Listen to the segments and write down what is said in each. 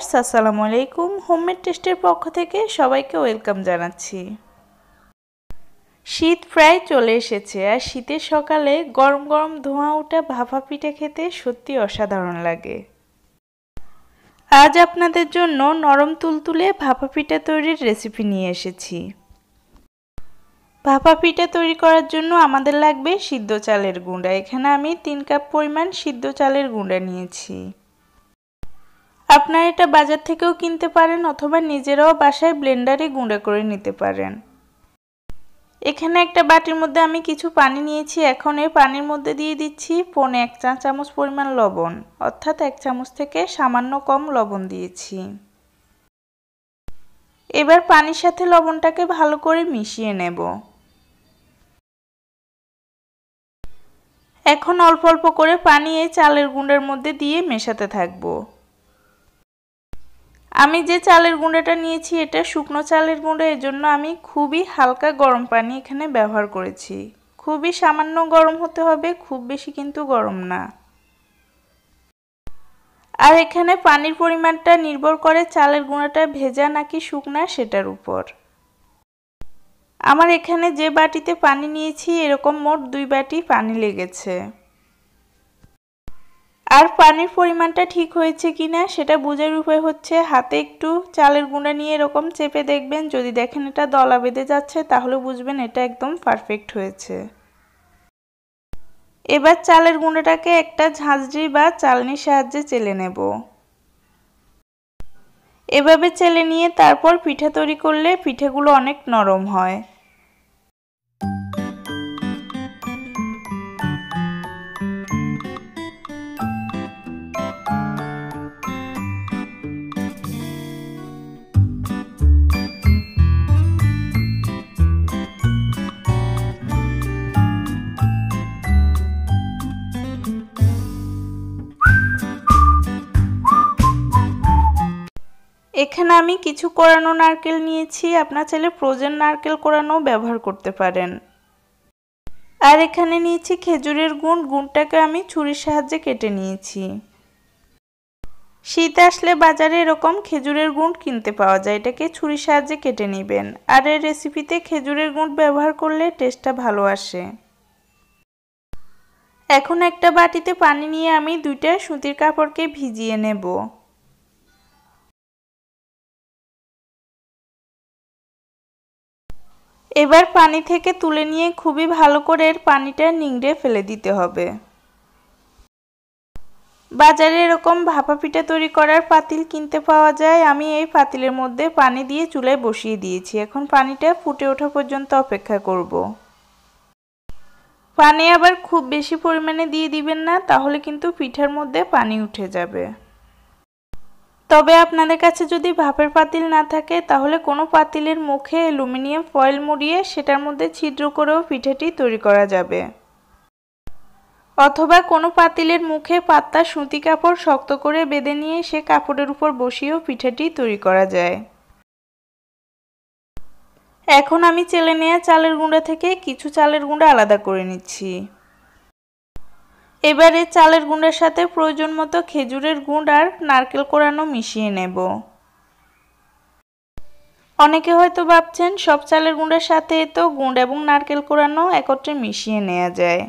Viewers আসসালামু আলাইকুম homemade টেস্টের পক্ষ থেকে সবাইকে ওয়েলকাম জানাচ্ছি শীত প্রায় চলে এসেছে আর শীতের সকালে গরম গরম ধোঁয়া ওঠা ভাপা পিঠা খেতে সত্যি অসাধারণ লাগে আজ আপনাদের জন্য নরম তুলতুলে ভাপা পিঠা তৈরির রেসিপি নিয়ে এসেছি ভাপা পিঠা তৈরি করার জন্য আমাদের লাগবে সিদ্ধ চালের গুঁড়া এখানে আমি তিন কাপ পরিমাণ সিদ্ধ চালের গুঁড়া নিয়েছি আপনারা এটা বাজার থেকেও কিনতে পারেন অথবা নিজেরাও বাসায় ব্লেন্ডারে গুঁড়া করে নিতে পারেন এখানে একটা বাটির মধ্যে আমি কিছু পানি নিয়েছি এখন এই পানির মধ্যে দিয়ে দিচ্ছি পনে এক চা চামচ পরিমাণ লবণ অর্থাৎ এক চামচ থেকে সামান্য কম লবণ দিয়েছি এবার পানির সাথে লবণটাকে ভালো করে মিশিয়ে নেব এখন অল্প অল্প করে পানি এই চালের গুঁড়ের মধ্যে দিয়ে মেশাতে থাকবো আমি যে চালের গুঁড়াটা নিয়েছি এটা শুকনো চালের গুঁড়ো এর জন্য আমি খুবই হালকা গরম পানি এখানে ব্যবহার করেছি খুবই সামান্য গরম হতে হবে খুব বেশি কিন্তু গরম না আর এখানে পানির পরিমাণটা নির্ভর করে চালের গুঁড়াটা ভেজা নাকি শুকনা সেটার উপর আমার এখানে যে বাটিতে পানি নিয়েছি এরকম মোট দুই বাটি পানি লেগেছে আর পানির পরিমাণটা ঠিক হয়েছে কি না সেটা বোঝার উপায় হচ্ছে হাতে একটু চালের গুঁড়া নিয়ে এরকম চেপে দেখবেন যদি দেখেন এটা দলা বেঁধে যাচ্ছে তাহলে বুঝবেন এটা একদম পারফেক্ট হয়েছে এবার চালের গুঁড়োটাকে একটা ঝাঁঝরি বা চালনির সাহায্যে চেলে নেব এভাবে চেলে নিয়ে তারপর পিঠা তৈরি করলে পিঠেগুলো অনেক নরম হয় এখানে আমি কিছু কোরানো নারকেল নিয়েছি আপনার চাইলে ফ্রোজেন নারকেল কোরানো ব্যবহার করতে পারেন আর এখানে নিয়েছি খেজুরের গুণ গুণটাকে আমি ছুরির সাহায্যে কেটে নিয়েছি শীত আসলে বাজারে এরকম খেজুরের গুঁড় কিনতে পাওয়া যায় এটাকে ছুরির সাহায্যে কেটে নেবেন আর এই রেসিপিতে খেজুরের গুঁড় ব্যবহার করলে টেস্টটা ভালো আসে এখন একটা বাটিতে পানি নিয়ে আমি দুইটা সুতির কাপড়কে ভিজিয়ে নেব এবার পানি থেকে তুলে নিয়ে খুবই ভালো করে এর পানিটা নিংড়ে ফেলে দিতে হবে বাজারে এরকম ভাপা পিঠা তৈরি করার পাতিল কিনতে পাওয়া যায় আমি এই পাতিলের মধ্যে পানি দিয়ে চুলায় বসিয়ে দিয়েছি এখন পানিটা ফুটে ওঠা পর্যন্ত অপেক্ষা করব। পানি আবার খুব বেশি পরিমাণে দিয়ে দিবেন না তাহলে কিন্তু পিঠার মধ্যে পানি উঠে যাবে তবে আপনাদের কাছে যদি ভাপের পাতিল না থাকে তাহলে কোনো পাতিলের মুখে অ্যালুমিনিয়াম ফয়েল মুড়িয়ে সেটার মধ্যে ছিদ্র করেও পিঠেটি তৈরি করা যাবে অথবা কোনো পাতিলের মুখে পাত্তা সুতি কাপড় শক্ত করে বেঁধে নিয়ে সে কাপড়ের উপর বসিয়েও পিঠেটি তৈরি করা যায় এখন আমি চেলে নেওয়া চালের গুঁড়া থেকে কিছু চালের গুঁড়া আলাদা করে নিচ্ছি এবারে চালের গুঁড়ার সাথে প্রয়োজন মতো খেজুরের গুঁড় আর নারকেল কোড়ানো মিশিয়ে নেব অনেকে হয়তো ভাবছেন সব চালের গুঁড়ার সাথে তো গুঁড় এবং নারকেল কোড়ানো একত্রে মিশিয়ে নেওয়া যায়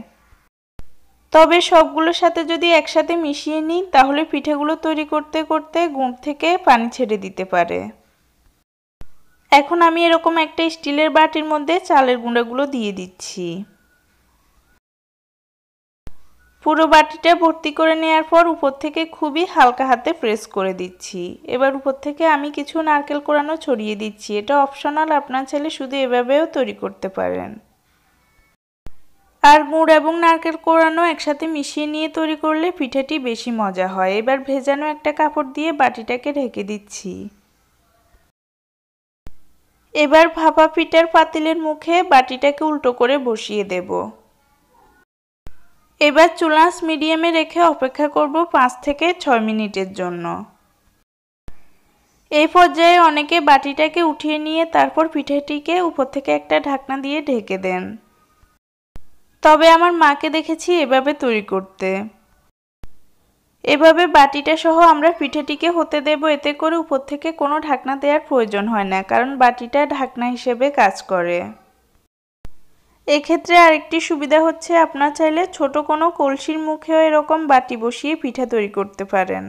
তবে সবগুলোর সাথে যদি একসাথে মিশিয়ে নিই তাহলে পিঠেগুলো তৈরি করতে করতে গুঁড় থেকে পানি ছেড়ে দিতে পারে এখন আমি এরকম একটা স্টিলের বাটির মধ্যে চালের গুঁড়াগুলো দিয়ে দিচ্ছি পুরো বাটিটা ভর্তি করে নেওয়ার পর উপর থেকে খুবই হালকা হাতে প্রেস করে দিচ্ছি এবার উপর থেকে আমি কিছু নারকেল কোরানো ছড়িয়ে দিচ্ছি এটা অপশনাল আপনার ছেলে শুধু এভাবেও তৈরি করতে পারেন আর গুড় এবং নারকেল কোরানো একসাথে মিশিয়ে নিয়ে তৈরি করলে পিঠাটি বেশি মজা হয় এবার ভেজানো একটা কাপড় দিয়ে বাটিটাকে ঢেকে দিচ্ছি এবার ভাপা পিঠার পাতিলের মুখে বাটিটাকে উল্টো করে বসিয়ে দেবো এবার চুলাস মিডিয়ামে রেখে অপেক্ষা করব পাঁচ থেকে ছয় মিনিটের জন্য এই পর্যায়ে অনেকে বাটিটাকে উঠিয়ে নিয়ে তারপর পিঠেটিকে উপর থেকে একটা ঢাকনা দিয়ে ঢেকে দেন তবে আমার মাকে দেখেছি এভাবে তৈরি করতে এভাবে বাটিটা সহ আমরা পিঠেটিকে হতে দেব এতে করে উপর থেকে কোনো ঢাকনা দেওয়ার প্রয়োজন হয় না কারণ বাটিটা ঢাকনা হিসেবে কাজ করে এক্ষেত্রে আরেকটি সুবিধা হচ্ছে আপনার চাইলে ছোট কোনো কলসির মুখেও এরকম বাটি বসিয়ে পিঠা তৈরি করতে পারেন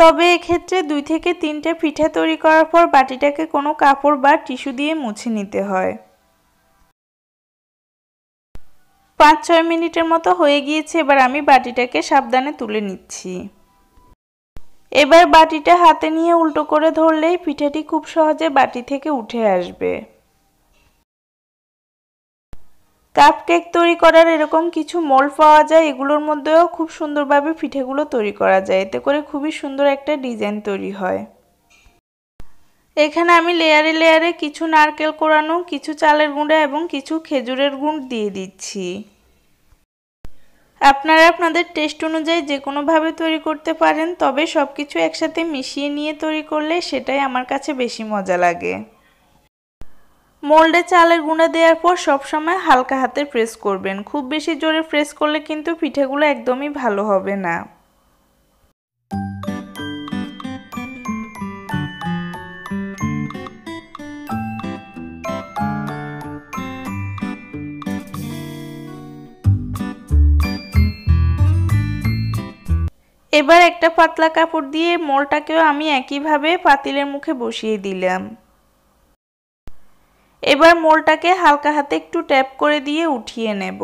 তবে এক্ষেত্রে দুই থেকে তিনটে পিঠা তৈরি করার পর বাটিটাকে কোনো কাপড় বা টিস্যু দিয়ে মুছে নিতে হয় পাঁচ ছয় মিনিটের মতো হয়ে গিয়েছে এবার আমি বাটিটাকে সাবধানে তুলে নিচ্ছি এবার বাটিটা হাতে নিয়ে উল্টো করে ধরলেই পিঠাটি খুব সহজে বাটি থেকে উঠে আসবে কাপ কেক তৈরি করার এরকম কিছু মোল পাওয়া যায় এগুলোর মধ্যেও খুব সুন্দরভাবে পিঠেগুলো তৈরি করা যায় এতে করে খুবই সুন্দর একটা ডিজাইন তৈরি হয় এখানে আমি লেয়ারে লেয়ারে কিছু নারকেল কোরানো কিছু চালের গুঁড়া এবং কিছু খেজুরের গুঁড় দিয়ে দিচ্ছি আপনারা আপনাদের টেস্ট অনুযায়ী যে কোনোভাবে তৈরি করতে পারেন তবে সব কিছু একসাথে মিশিয়ে নিয়ে তৈরি করলে সেটাই আমার কাছে বেশি মজা লাগে মোল্ডে চালের গুঁড়া দেওয়ার পর সবসময় হালকা হাতে প্রেস করবেন খুব বেশি জোরে প্রেস করলে কিন্তু পিঠেগুলো একদমই ভালো হবে না এবার একটা পাতলা কাপড় দিয়ে মোলটাকেও আমি একইভাবে পাতিলের মুখে বসিয়ে দিলাম এবার মোলটাকে হালকা হাতে একটু ট্যাপ করে দিয়ে উঠিয়ে নেব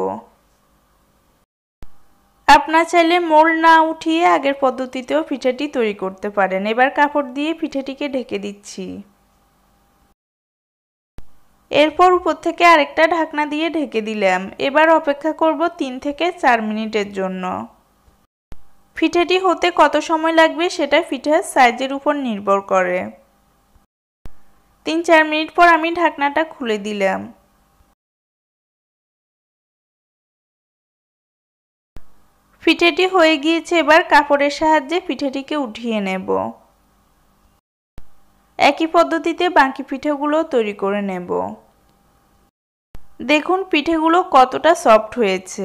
আপনার চাইলে মোল না উঠিয়ে আগের পদ্ধতিতেও পিঠাটি তৈরি করতে পারেন এবার কাপড় দিয়ে পিঠাটিকে ঢেকে দিচ্ছি এরপর উপর থেকে আরেকটা ঢাকনা দিয়ে ঢেকে দিলাম এবার অপেক্ষা করব তিন থেকে চার মিনিটের জন্য ফিঠেটি হতে কত সময় লাগবে সেটা পিঠার সাইজের উপর নির্ভর করে তিন চার মিনিট পর আমি ঢাকনাটা খুলে দিলাম পিঠেটি হয়ে গিয়েছে এবার কাপড়ের সাহায্যে পিঠেটিকে উঠিয়ে নেব একই পদ্ধতিতে বাকি পিঠেগুলো তৈরি করে নেব দেখুন পিঠেগুলো কতটা সফট হয়েছে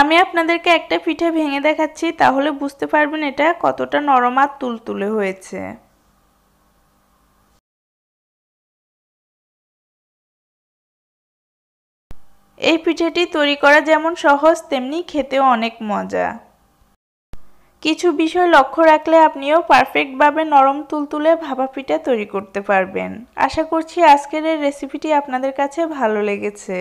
আমি আপনাদেরকে একটা পিঠে ভেঙে দেখাচ্ছি তাহলে বুঝতে পারবেন এটা কতটা নরম আর তুলতুলে হয়েছে এই পিঠেটি তৈরি করা যেমন সহজ তেমনি খেতেও অনেক মজা কিছু বিষয় লক্ষ্য রাখলে আপনিও পারফেক্টভাবে নরম তুলতুলে ভাপা পিঠা তৈরি করতে পারবেন আশা করছি আজকের এই রেসিপিটি আপনাদের কাছে ভালো লেগেছে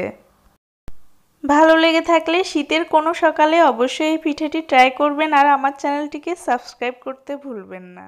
ভালো লেগে থাকলে শীতের কোনো সকালে অবশ্যই এই পিঠেটি ট্রাই করবেন আর আমার চ্যানেলটিকে সাবস্ক্রাইব করতে ভুলবেন না